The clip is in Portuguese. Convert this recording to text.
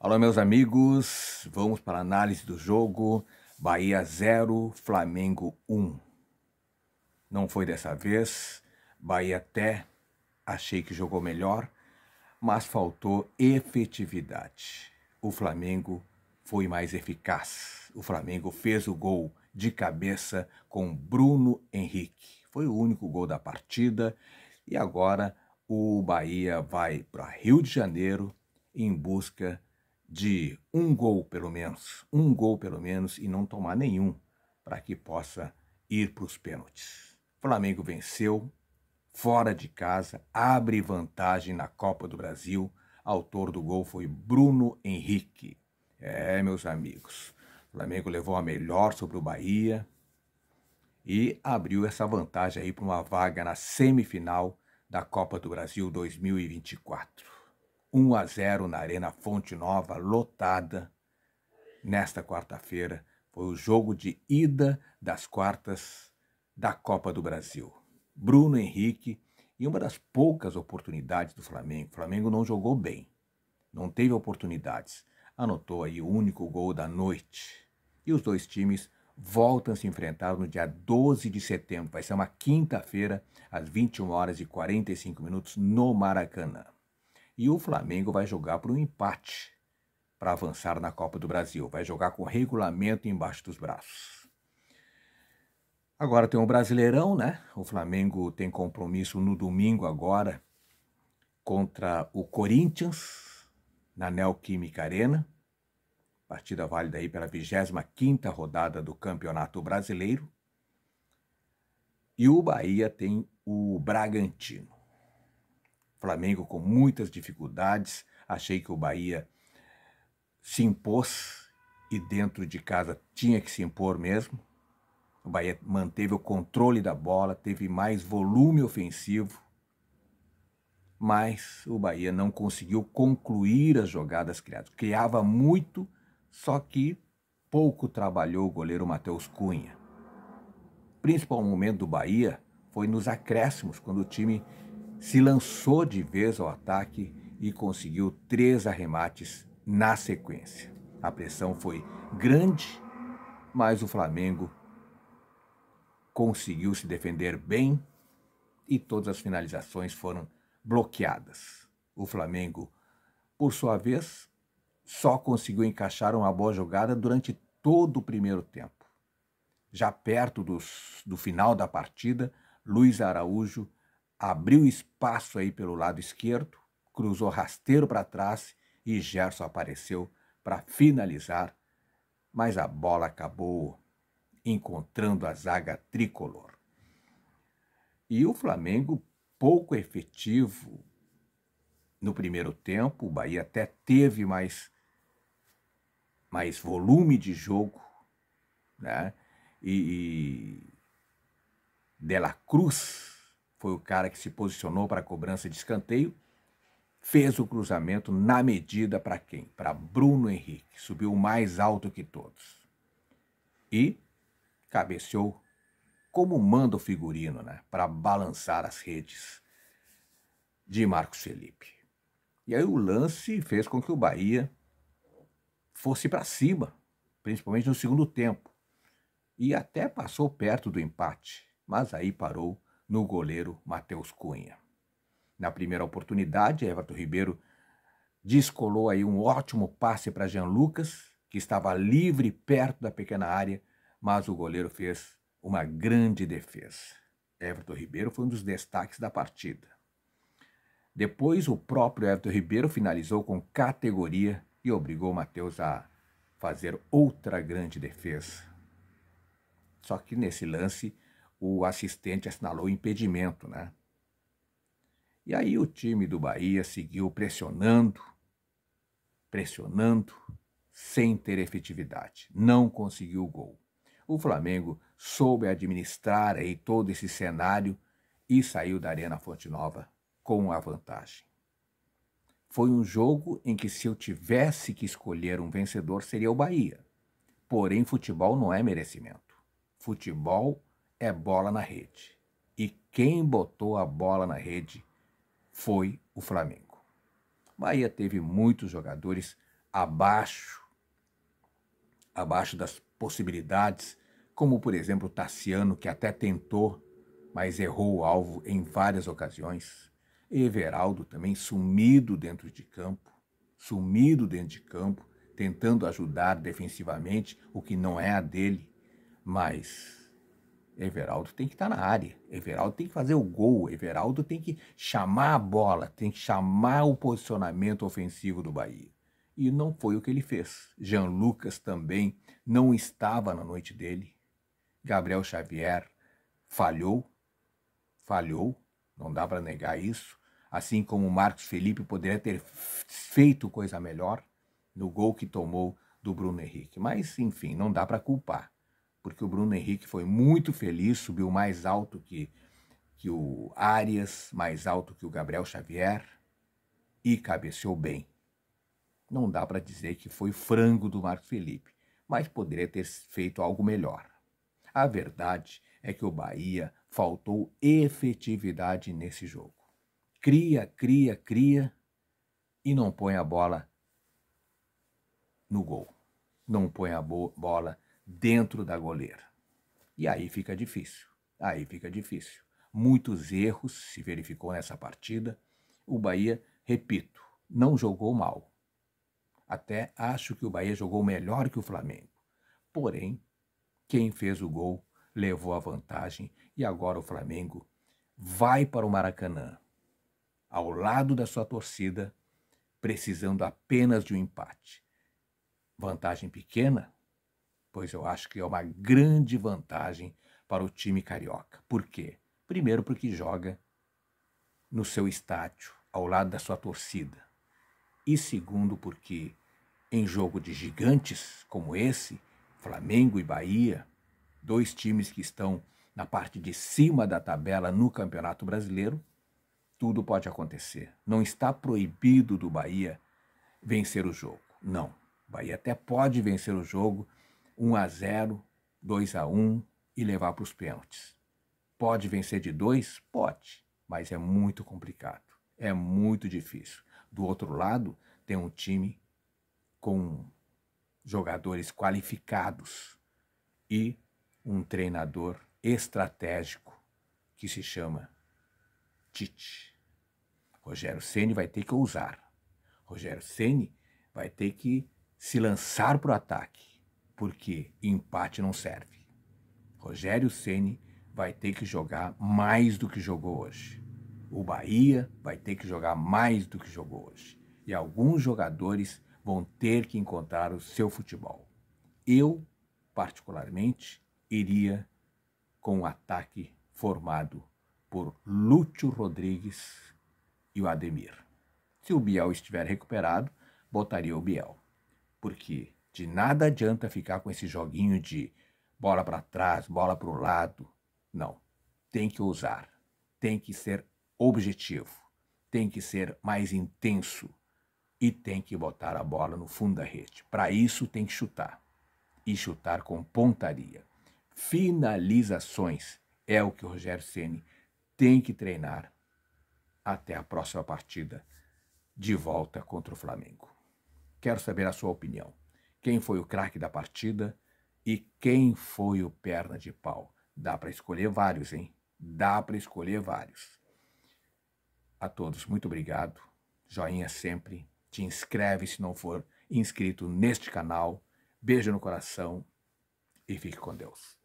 Alô, meus amigos, vamos para a análise do jogo Bahia 0, Flamengo 1. Não foi dessa vez, Bahia até achei que jogou melhor, mas faltou efetividade. O Flamengo foi mais eficaz. O Flamengo fez o gol de cabeça com Bruno Henrique. Foi o único gol da partida e agora o Bahia vai para Rio de Janeiro em busca de um gol pelo menos, um gol pelo menos e não tomar nenhum para que possa ir para os pênaltis. Flamengo venceu fora de casa, abre vantagem na Copa do Brasil. Autor do gol foi Bruno Henrique. É, meus amigos, o Flamengo levou a melhor sobre o Bahia e abriu essa vantagem aí para uma vaga na semifinal da Copa do Brasil 2024. 1 a 0 na Arena Fonte Nova, lotada. Nesta quarta-feira foi o jogo de ida das quartas da Copa do Brasil. Bruno Henrique e uma das poucas oportunidades do Flamengo. O Flamengo não jogou bem, não teve oportunidades. Anotou aí o único gol da noite. E os dois times voltam a se enfrentar no dia 12 de setembro. Vai ser uma quinta-feira, às 21 horas e 45 minutos, no Maracanã. E o Flamengo vai jogar por um empate para avançar na Copa do Brasil. Vai jogar com regulamento embaixo dos braços. Agora tem o um Brasileirão, né? O Flamengo tem compromisso no domingo agora contra o Corinthians na Neoquímica Arena. Partida válida aí pela 25ª rodada do Campeonato Brasileiro. E o Bahia tem o Bragantino. Flamengo com muitas dificuldades. Achei que o Bahia se impôs e dentro de casa tinha que se impor mesmo. O Bahia manteve o controle da bola, teve mais volume ofensivo, mas o Bahia não conseguiu concluir as jogadas criadas. Criava muito, só que pouco trabalhou o goleiro Matheus Cunha. O principal momento do Bahia foi nos acréscimos, quando o time se lançou de vez ao ataque e conseguiu três arremates na sequência. A pressão foi grande, mas o Flamengo conseguiu se defender bem e todas as finalizações foram bloqueadas. O Flamengo, por sua vez, só conseguiu encaixar uma boa jogada durante todo o primeiro tempo. Já perto dos, do final da partida, Luiz Araújo abriu espaço aí pelo lado esquerdo, cruzou rasteiro para trás e Gerson apareceu para finalizar, mas a bola acabou encontrando a zaga tricolor. E o Flamengo pouco efetivo no primeiro tempo, o Bahia até teve mais mais volume de jogo, né? E, e Dela Cruz foi o cara que se posicionou para a cobrança de escanteio, fez o cruzamento na medida para quem? Para Bruno Henrique, subiu mais alto que todos. E cabeceou como manda o figurino, né, para balançar as redes de Marcos Felipe. E aí o lance fez com que o Bahia fosse para cima, principalmente no segundo tempo. E até passou perto do empate, mas aí parou no goleiro Matheus Cunha. Na primeira oportunidade, Everton Ribeiro descolou aí um ótimo passe para Jean Lucas, que estava livre perto da pequena área, mas o goleiro fez uma grande defesa. Everton Ribeiro foi um dos destaques da partida. Depois, o próprio Everton Ribeiro finalizou com categoria e obrigou Matheus a fazer outra grande defesa. Só que nesse lance, o assistente assinalou impedimento, né? E aí o time do Bahia seguiu pressionando, pressionando, sem ter efetividade. Não conseguiu o gol. O Flamengo soube administrar aí todo esse cenário e saiu da Arena Fonte Nova com a vantagem. Foi um jogo em que se eu tivesse que escolher um vencedor seria o Bahia. Porém, futebol não é merecimento. Futebol é bola na rede. E quem botou a bola na rede foi o Flamengo. Bahia teve muitos jogadores abaixo abaixo das possibilidades, como por exemplo o Tassiano, que até tentou, mas errou o alvo em várias ocasiões. Everaldo também sumido dentro de campo, sumido dentro de campo, tentando ajudar defensivamente, o que não é a dele, mas Everaldo tem que estar tá na área, Everaldo tem que fazer o gol, Everaldo tem que chamar a bola, tem que chamar o posicionamento ofensivo do Bahia. E não foi o que ele fez. Jean Lucas também não estava na noite dele. Gabriel Xavier falhou, falhou, não dá para negar isso. Assim como o Marcos Felipe poderia ter feito coisa melhor no gol que tomou do Bruno Henrique. Mas, enfim, não dá para culpar porque o Bruno Henrique foi muito feliz, subiu mais alto que, que o Arias, mais alto que o Gabriel Xavier e cabeceou bem. Não dá para dizer que foi frango do Marcos Felipe, mas poderia ter feito algo melhor. A verdade é que o Bahia faltou efetividade nesse jogo. Cria, cria, cria e não põe a bola no gol. Não põe a bola dentro da goleira. E aí fica difícil. Aí fica difícil. Muitos erros se verificou nessa partida. O Bahia, repito, não jogou mal. Até acho que o Bahia jogou melhor que o Flamengo. Porém, quem fez o gol levou a vantagem e agora o Flamengo vai para o Maracanã, ao lado da sua torcida, precisando apenas de um empate. Vantagem pequena, pois eu acho que é uma grande vantagem para o time carioca. Por quê? Primeiro, porque joga no seu estádio, ao lado da sua torcida. E segundo, porque em jogo de gigantes como esse, Flamengo e Bahia, dois times que estão na parte de cima da tabela no Campeonato Brasileiro, tudo pode acontecer. Não está proibido do Bahia vencer o jogo. Não. O Bahia até pode vencer o jogo 1 a 0, 2 a 1 e levar para os pênaltis. Pode vencer de dois? Pode, mas é muito complicado. É muito difícil. Do outro lado, tem um time com jogadores qualificados e um treinador estratégico que se chama Tite. Rogério Ceni vai ter que ousar. Rogério Ceni vai ter que se lançar para o ataque porque empate não serve. Rogério Ceni vai ter que jogar mais do que jogou hoje. O Bahia vai ter que jogar mais do que jogou hoje. E alguns jogadores vão ter que encontrar o seu futebol. Eu, particularmente, iria com o um ataque formado por Lúcio Rodrigues e o Ademir. Se o Biel estiver recuperado, botaria o Biel, porque de nada adianta ficar com esse joguinho de bola para trás, bola para o lado. Não. Tem que usar. Tem que ser objetivo. Tem que ser mais intenso. E tem que botar a bola no fundo da rede. Para isso, tem que chutar. E chutar com pontaria. Finalizações é o que o Rogério Ceni tem que treinar até a próxima partida de volta contra o Flamengo. Quero saber a sua opinião quem foi o craque da partida e quem foi o perna de pau. Dá para escolher vários, hein? Dá para escolher vários. A todos, muito obrigado. Joinha sempre. Te inscreve se não for inscrito neste canal. Beijo no coração e fique com Deus.